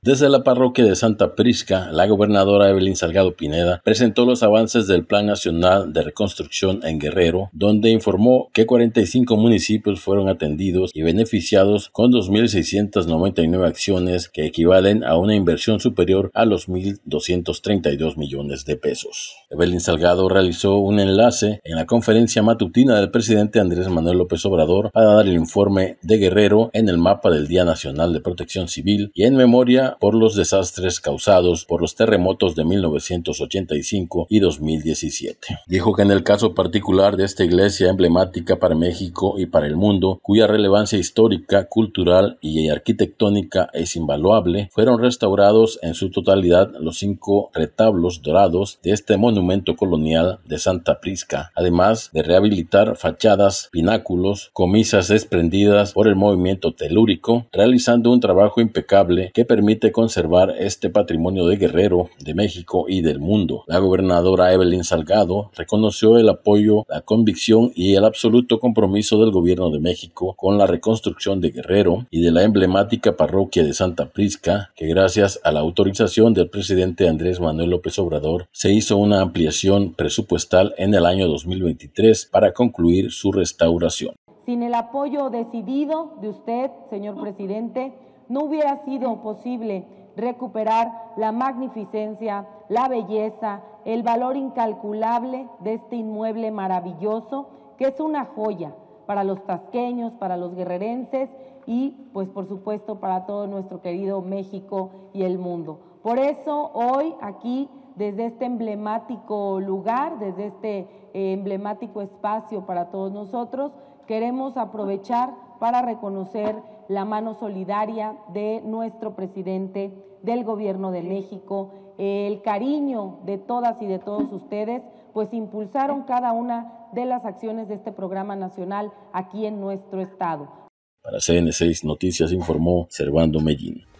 Desde la parroquia de Santa Prisca, la gobernadora Evelyn Salgado Pineda presentó los avances del Plan Nacional de Reconstrucción en Guerrero, donde informó que 45 municipios fueron atendidos y beneficiados con 2.699 acciones que equivalen a una inversión superior a los 1.232 millones de pesos. Evelyn Salgado realizó un enlace en la conferencia matutina del presidente Andrés Manuel López Obrador para dar el informe de Guerrero en el mapa del Día Nacional de Protección Civil y en memoria por los desastres causados por los terremotos de 1985 y 2017. Dijo que en el caso particular de esta iglesia emblemática para México y para el mundo, cuya relevancia histórica, cultural y arquitectónica es invaluable, fueron restaurados en su totalidad los cinco retablos dorados de este monumento colonial de Santa Prisca, además de rehabilitar fachadas, pináculos, comisas desprendidas por el movimiento telúrico, realizando un trabajo impecable que permite conservar este patrimonio de Guerrero, de México y del mundo. La gobernadora Evelyn Salgado reconoció el apoyo, la convicción y el absoluto compromiso del gobierno de México con la reconstrucción de Guerrero y de la emblemática parroquia de Santa Prisca, que gracias a la autorización del presidente Andrés Manuel López Obrador se hizo una ampliación presupuestal en el año 2023 para concluir su restauración. Sin el apoyo decidido de usted, señor presidente, no hubiera sido posible recuperar la magnificencia, la belleza, el valor incalculable de este inmueble maravilloso, que es una joya para los tasqueños, para los guerrerenses y, pues por supuesto, para todo nuestro querido México y el mundo. Por eso hoy aquí, desde este emblemático lugar, desde este eh, emblemático espacio para todos nosotros, queremos aprovechar para reconocer la mano solidaria de nuestro presidente del Gobierno de México, el cariño de todas y de todos ustedes, pues impulsaron cada una de las acciones de este programa nacional aquí en nuestro estado. Para CN6 Noticias informó Servando Mellín.